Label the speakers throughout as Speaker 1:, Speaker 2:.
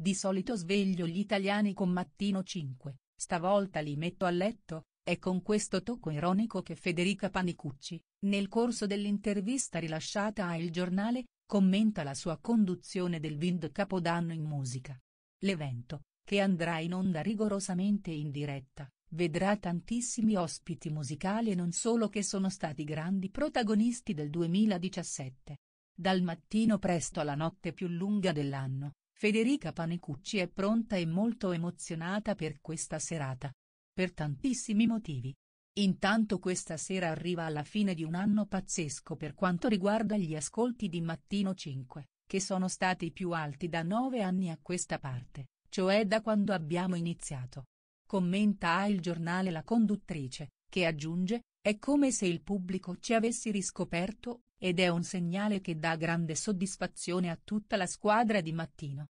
Speaker 1: Di solito sveglio gli italiani con Mattino 5, stavolta li metto a letto, è con questo tocco ironico che Federica Panicucci, nel corso dell'intervista rilasciata a Il Giornale, commenta la sua conduzione del Wind Capodanno in musica. L'evento, che andrà in onda rigorosamente in diretta, vedrà tantissimi ospiti musicali e non solo che sono stati grandi protagonisti del 2017. Dal mattino presto alla notte più lunga dell'anno, Federica Panicucci è pronta e molto emozionata per questa serata. Per tantissimi motivi. Intanto questa sera arriva alla fine di un anno pazzesco per quanto riguarda gli ascolti di Mattino 5, che sono stati più alti da nove anni a questa parte, cioè da quando abbiamo iniziato. Commenta a ah il giornale la conduttrice, che aggiunge, è come se il pubblico ci avesse riscoperto, ed è un segnale che dà grande soddisfazione a tutta la squadra di Mattino.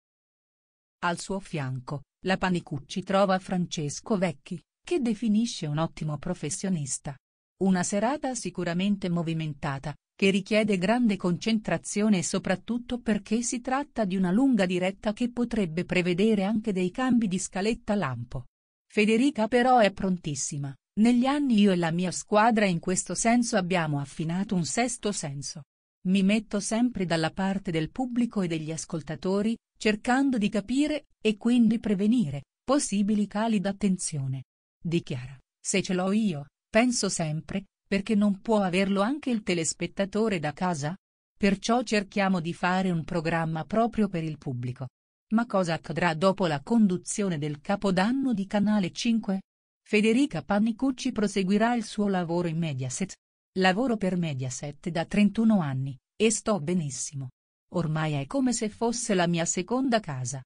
Speaker 1: Al suo fianco, la Panicucci trova Francesco Vecchi, che definisce un ottimo professionista. Una serata sicuramente movimentata, che richiede grande concentrazione soprattutto perché si tratta di una lunga diretta che potrebbe prevedere anche dei cambi di scaletta lampo. Federica però è prontissima, negli anni io e la mia squadra in questo senso abbiamo affinato un sesto senso. Mi metto sempre dalla parte del pubblico e degli ascoltatori, cercando di capire, e quindi prevenire, possibili cali d'attenzione. Dichiara, se ce l'ho io, penso sempre, perché non può averlo anche il telespettatore da casa? Perciò cerchiamo di fare un programma proprio per il pubblico. Ma cosa accadrà dopo la conduzione del capodanno di Canale 5? Federica Pannicucci proseguirà il suo lavoro in Mediaset. Lavoro per Mediaset da 31 anni, e sto benissimo. Ormai è come se fosse la mia seconda casa.